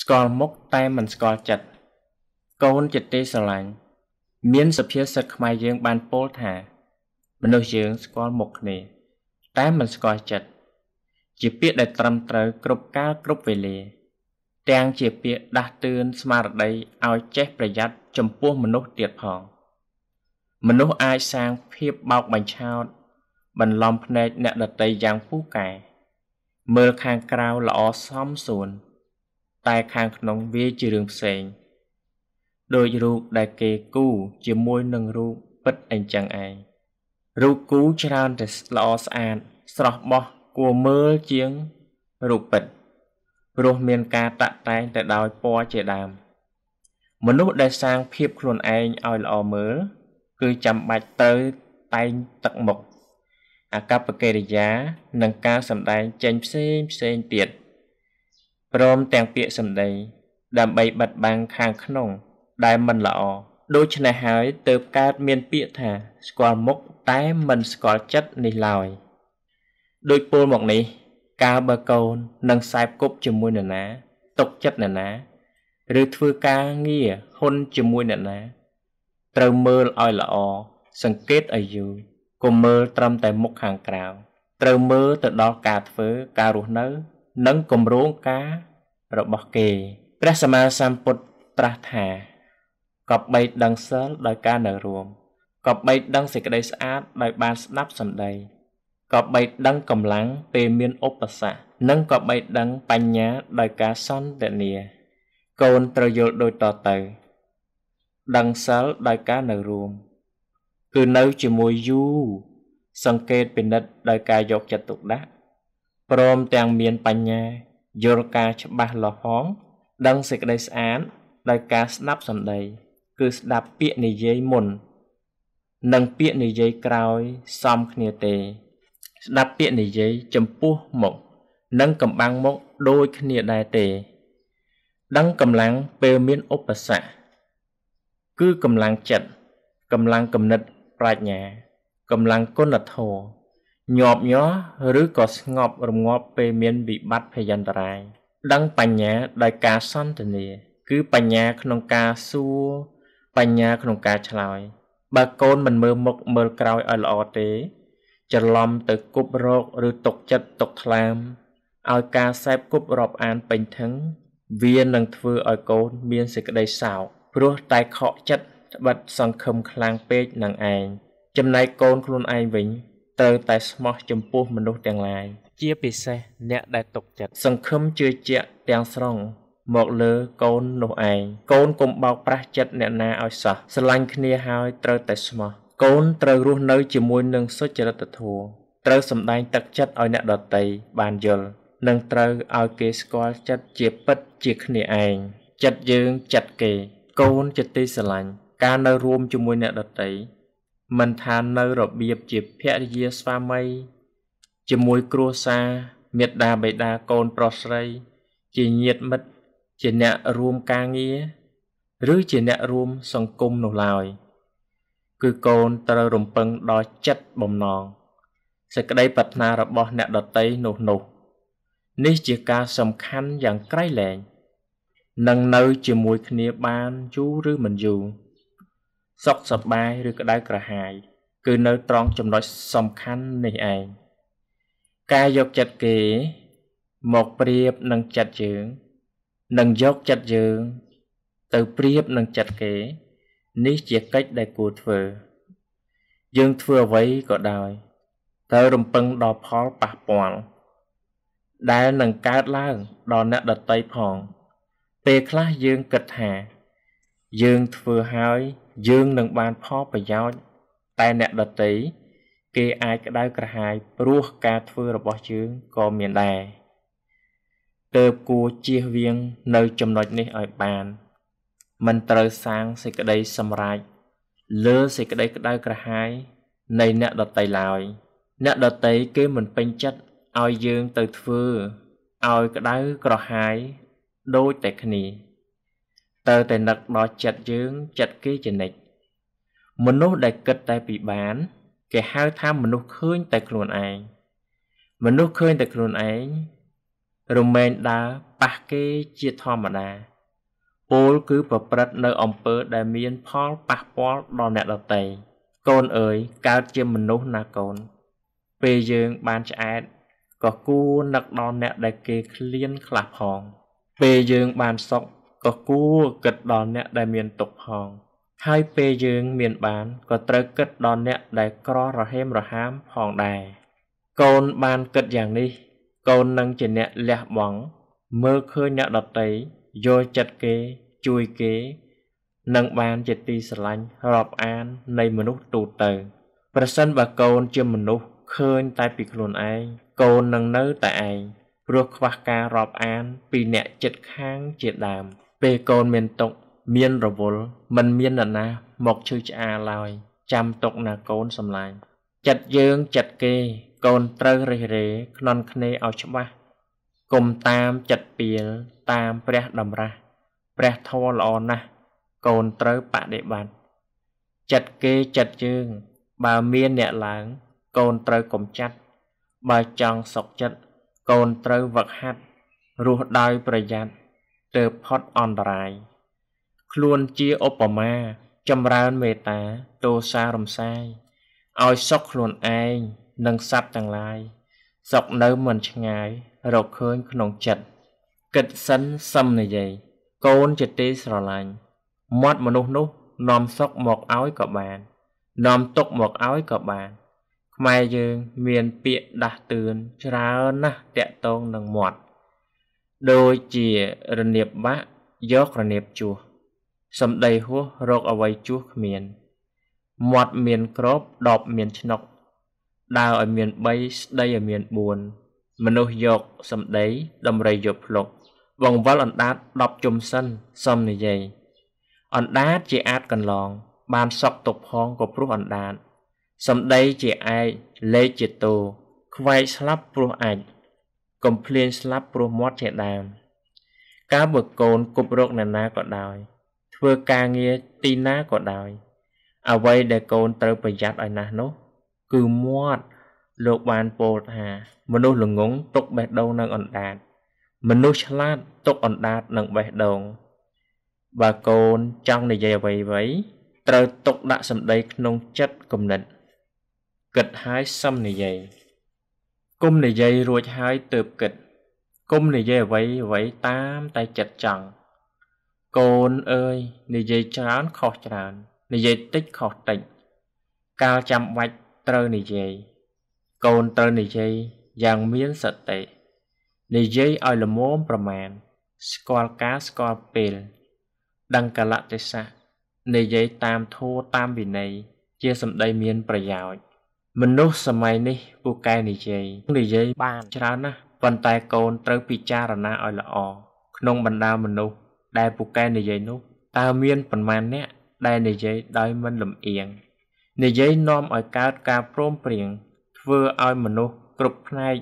ស្គាល់មុខតែមិនស្គាល់ចិត្តកូនចិត្តទេស្រឡាញ់មានសុភាសិតខ្មែរយើងបានពោលថា មនុស្សយើងស្គាល់មុខគ្នាតែមិនស្គាល់ចិត្តជាពាក្យដែលត្រឹមត្រូវគ្រប់កាលគ្រប់វេលាទាំងជាពាក្យដាស់តឿនស្មារតីឲ្យចេះប្រយ័ត្នចំពោះមនុស្សទៀតផងមនុស្សអាចសាងភាពបោកបញ្ឆោត បន្លំភ្នែកអ្នកដតីយ៉ាងពូកែមើលខាងក្រៅល្អសមសួនតែខាងក្នុងវាជារឿងផ្សេងដោយរូបដែលគេគូជាមួយនឹងរូបពិតអញ្ចឹងឯងរូបគូច្រើនតែល្អស្អាតស្រស់បោះគួរមើលជាងរូបពិតព្រោះមានការតាក់តែងទៅដោយពណ៌ជាដើម មនុស្សដែលសាងភាពខ្លួនឯងឲ្យល្អមើលគឺចាំបាច់ត្រូវតែងទឹកមុខអកប្បកិរិយានិងការសម្ដែងចេញផ្សេងផ្សេងទៀត។ព្រមទាំងពាក្យសម្ដីដើម្បីបិទបាំងខាងក្នុង ដែលមិនល្អដូច្នេះហើយទើបកើតមានពាក្យថា ស្គាល់មុខតែមិនស្គាល់ចិត្តនេះឡើយដោយពោលមកនេះ កាលបើកូននឹងខ្សែបគប់ជាមួយនរណាຕົកចិត្តនរណាឬធ្វើការងារហ៊ុនជាមួយនរណាត្រូវមើលឲ្យល្អសង្កេតឲ្យយូរកុំមើលត្រឹមតែមុខខាងក្រៅត្រូវមើលទៅដល់ការធ្វើការរស់នៅនិងគម្រោងការរបស់គេព្រះសម្មាសម្ពុទ្ធត្រាស់ថាកប់បីដឹងសិលដោយការនៅរួមកប់បី ដឹងសេចក្តីស្អាតដោយបានស្ដាប់សម្ដីកប់បីដឹងកម្លាំងពេលមានឧបសគ្គនិងកប់បីដឹងបញ្ញាដោយការសន្ទនា កូនត្រូវយល់ដូចតទៅ ដឹងសិលដោយការនៅរួម គឺនៅជាមួយយូរសង្កេតពិនិត្យដោយការយកចិត្តទុកដាក់ព្រមទាំងមានបញ្ញាយល់ការច្បាស់លាស់ហងដឹងសេចក្តីស្អាតដោយការស្ដាប់សម្ដី គឺ ស្ដាប់ពាក្យនិយាយមុន និងពាក្យនិយាយក្រោយសមគ្នាទេ ស្ដាប់ពាក្យនិយាយចំពោះមុខនិងកំបាំងមុខដូចគ្នាដែរទេ ដឹងកម្លាំងពេលមានឧបសគ្គគឺកម្លាំងចិត្តកម្លាំងគំនិតប្រាជ្ញាកម្លាំងគុណធម៌ញាប់ញ័រឬក៏ស្ងប់រងាប់ពេលមានវិបត្តិភយន្តរាយដឹងបញ្ញាដោយការសន្ទនា គឺបញ្ញាក្នុងការសួរបញ្ញាក្នុងការឆ្លើយបើកូនមិនមើលមុខមើលក្រោយឲ្យល្អទេច្រឡំទៅគប់រកឬຕົកចិត្តຕົកថ្លាមឲ្យការសេពគប់រាប់អានពេញធឹង វានឹងធ្វើឲ្យកូនមានសេចក្តីសោកព្រោះតែខកចិត្តត្បិតសង្ឃឹមខ្លាំងពេកនឹងឯងចំណែកកូនខ្លួនឯងវិញត្រូវតែស្មោះចំពោះមនុស្សទាំងឡាយជាពិសេសអ្នកដែលຕົកចិត្តសង្ឃឹមជឿជាក់ទាំងស្រុងមកលើកូននោះឯងកូនកុំបោកប្រាស់ចិត្តអ្នកណាឲ្យសោះស្រឡាញ់គ្នាហើយត្រូវតែស្មោះកូនត្រូវរស់នៅជាមួយនឹងសុចរិតធម៌ត្រូវសម្ដែងទឹកចិត្តឲ្យអ្នកដតីបានយល់និងត្រូវឲ្យគេស្គាល់ចិត្តជាពិតជាគ្នាឯងចិត្តយើងចិត្តគេកូនជាទីស្រឡាញ់ការនៅរួមជាមួយអ្នកដតីមិនថានៅរបៀបជាភរិយាស្វាមី ជាមួយគ្រួសារមេត្តាបិតាកូនប្រុសស្រី ជាញាតិមិត្តជាអ្នករួមការងារឬជាអ្នករួមសង្គមនោះឡើយគឺកូនត្រូវរំពឹងដល់ចិត្តបំណងសេចក្តីប្រាថ្នារបស់អ្នកដតីនោះនោះ នេះជាការសំខាន់យ៉ាងក្រៃលែងនឹងនៅជាមួយគ្នាបានយូរឬមិនយូរសុខសប្បាយឬក្តៅក្រហាយគឺនៅត្រង់ចំណុចសំខាន់នេះឯងការយកចិត្តគេមកប្រៀបនឹងចិត្តយើង និងយកចិត្តយើង ទៅប្រៀបនឹងចិត្តគេ នេះជាកិច្ចដែលគួរធ្វើ យើងធ្វើអ្វីក៏ដោយត្រូវរំពឹងដល់ផលប៉ះពាល់ដែលនឹងកើតឡើងដល់អ្នកដតីផង ពេលខ្លះយើងគិតថាយើងធ្វើហើយយើងនឹងបានផលប្រយោជន៍តែអ្នកដទៃគេអាចក្តៅក្រហាយព្រោះការធ្វើរបស់យើងក៏មានដែរទៅគួរជៀសវាងនៅចំណុចនេះឲ្យបានមិនត្រូវសាងសេចក្តីសម្រេចលើសេចក្តីក្តៅក្រហាយនៃអ្នកដតីឡើយ អ្នកដតីគេមិនពេញចិត្តឲ្យយើងទៅធ្វើឲ្យក្តៅក្រហាយដូចតែគ្នាទៅតែនឹកដល់ចិត្តយើងចិត្តគេជានិច្ចមនុស្សដែលគិតតែពីបាន គេហៅថាមនុស្សឃើញតែខ្លួនឯងមនុស្សឃើញតែខ្លួនឯងរមែងដើរប៉ះគេជាធម្មតាពោលគឺប្រព្រឹត្តនៅអំពើដែលមានផលប៉ះពាល់ដល់អ្នកដទៃកូនអើយកើតជាមនុស្សណាកូន ពេលយើងបានឆ្អែតក៏គួរនឹកដល់អ្នកដែលគេឃ្លានខ្លះផងពេលយើងបានសុខក៏គួរគិតដល់អ្នកដែលមានទុក្ខផងហើយពេលយើងមានបានក៏ត្រូវគិតដល់អ្នកដែលក្ររហេមរហាមផងដែរកូនបានគិតយ៉ាងនេះកូននឹងជាអ្នកលះបង់មើលឃើញអ្នកដតីយល់ចិត្តគេជួយគេនឹងបានជាទីស្រឡាញ់រាប់អាននៃមនុស្សទូទៅ ប្រសិនបើកូនជាមនុស្សឃើញតែពីខ្លួនឯងកូននឹងនៅ តែឯងព្រោះខ្វះការរាប់អានពីអ្នកចិត្តខាងជាដើម។ពេលកូនមានទុកមានរវល់មិនមាននរណាមកជួយឆ្អាឡើយចាំទុកណាកូនសម្លាញ់ចិត្តយើងចិត្តគេកូនត្រូវរិះរេខ្នន់គ្នាឲ្យច្បាស់គុំតាមចិត្តពៀលតាមព្រះតម្រាស់ព្រះធម៌ល្អណាស់កូនត្រូវបដិបត្តិចិត្តគេចិត្តយើងបើមានអ្នកឡើងកូនត្រូវកំចាត់បើចង់សុខចិត្តកូនត្រូវវឹកហាត់រស់ដោយប្រយ័ត្នទៅផុតអន្តរាយខ្លួនជាឧបមា ចម្រើនមេត្តាទោសារំសាយឲ្យសុខខ្លួនឯងនិងសត្វទាំងឡាយសុខនៅមិនឆ្ងាយរកឃើញក្នុងចិត្តគិតសិនសឹមនិយាយកូនជាទីស្រឡាញ់មាត់មនុស្សនោះនាំសុខមកឲ្យក៏បាននាំទុកមកឲ្យក៏បាន ខ្មែរយើងមានពាក្យដាស់តឿនច្រើនណាស់តាក់ទងនឹងមាត់ដូចជារនាបបាក់យករនាបជួសសម្ដីហួសរកអ្វីជួសគ្មាន មាត់មានក្របដបមានឆ្នុកដើរឲ្យមាន3ស្ដីឲ្យមាន4មនុស្សយកសម្ដីដំរីយកភ្លុកវង្វល់អណ្ដាត10ជុំសិនសំនិយាយអណ្ដាតជាអាចកន្លង បានសក់ទុកផងក៏ព្រោះអណ្ដាតសម្ដីជាឯកលេខជាតោខ្វាយស្លាប់ព្រោះអាចកំភ្លាញស្លាប់ព្រោះមាត់ជាដើមការបើកូនគប់រកនរណាក៏ដោយធ្វើការងារទីណាក៏ដោយអ្វីដែលកូនត្រូវប្រយ័ត្នឲ្យណាស់នោះ គឺមាត់លោកបានពោលថា មនុស្សល្ងងຕົកបេះដូងនឹងអណ្ដាត មនុស្សឆ្លាតຕົកអណ្ដាតនឹងបេះដូងបើកូនចង់និយាយអ្វីអ្វីត្រូវຕົកដាក់សម្ដីក្នុងចិត្តគំនិតគិតហើយសឹមនិយាយគុំនិយាយរួចហើយទើបគិតគុំនិយាយអ្វីអ្វីតាមតែចិត្តចង់កូនអើយនិយាយច្រើនខុសច្រើននិយាយតិចខុសតិចកាលចាំបាច់ត្រូវនិយាយកូនត្រូវនិយាយយ៉ាងមានសតិនិយាយឲ្យល្មមប្រមាណស្គាល់ការស្គាល់ពេលដឹងកលៈទេសៈនិយាយតាមធម៌តាមវិន័យជាសម្ដីមានប្រយោជន៍មនុស្សសម័យនេះពូកែនិយាយនិយាយបាន ច្រើនណាស់ប៉ុន្តែកូនត្រូវពិចារណាឲ្យល្អក្នុងបណ្ដាមនុស្សដែលពូកែនិយាយនោះតើមានប៉ុន្មានអ្នក ដែលនិយាយដោយមិនលំអៀងនិយាយនាំឲ្យកើតការព្រមព្រៀងធ្វើឲ្យមនុស្សគ្រប់ផ្នែក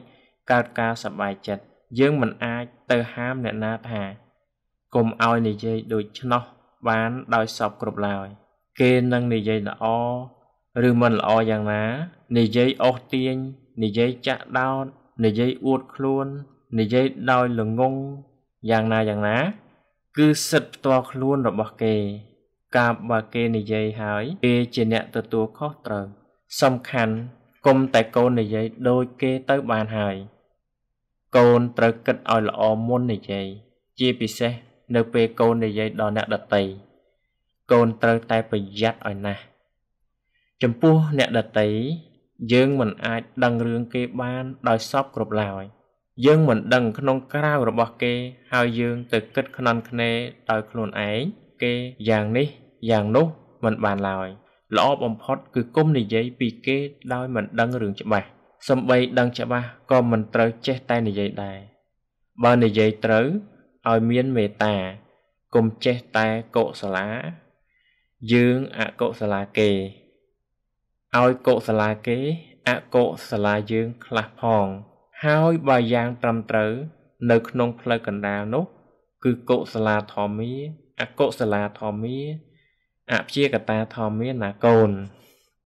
កើតការសប្បាយចិត្តយើងមិនអាចទៅហាមអ្នកណាថាកុំឲ្យនិយាយដូចឆ្នោះបានដោយសពគ្រប់ឡើយ គេនឹងនិយាយល្អឬមិនល្អយ៉ាងណា និយាយអូសទាញនិយាយចាក់ដោតនិយាយអួតខ្លួននិយាយដោយល្ងងយ៉ាងណាយ៉ាងណា គឺសិទ្ធផ្ទាល់ខ្លួនរបស់គេ កាលបើគេនិយាយហើយគេជាអ្នកទទួលខុសត្រូវ សំខាន់គុំតែកូននិយាយដូចគេទៅបានហើយ កូនត្រូវគិតឲ្យល្អមុននិយាយជាពិសេសនៅ ពេលកូននិយាយដល់អ្នកដតីកូនត្រូវតែប្រយ័ត្នឲ្យណាស់ចំពោះអ្នកដតីយើងមិន អាច ដឹងរឿងគេបានដោយសពគ្រប់ឡើយយើងមិនដឹង ក្នុងក្រៅរបស់គេហើយយើងទៅ គិតខ្នន់គ្នេដោយខ្លួនឯងគេយ៉ាងនេះយ៉ាងនោះមិនបានឡើយល្អបំផុត គឺគុំនិយាយពីគេដោយមិនដឹងរឿងច្បាស់សំបីដឹងច្បាស់ក៏មិនត្រូវចេះតែនិយាយដែរបើនិយាយត្រូវឲ្យមានមេត្តា គុំចេះតែកុសលា យើងអកុសលាគេឲ្យកុសលាគេអកុសលាយើងខ្លះផង ហើយបើយ៉ាងត្រឹមត្រូវនៅ ក្នុងផ្លូវកណ្ដាលនោះ គឺកុសលាធម្មាអកុសលាធម្មាអព្យាកតាធម្មាណាកូន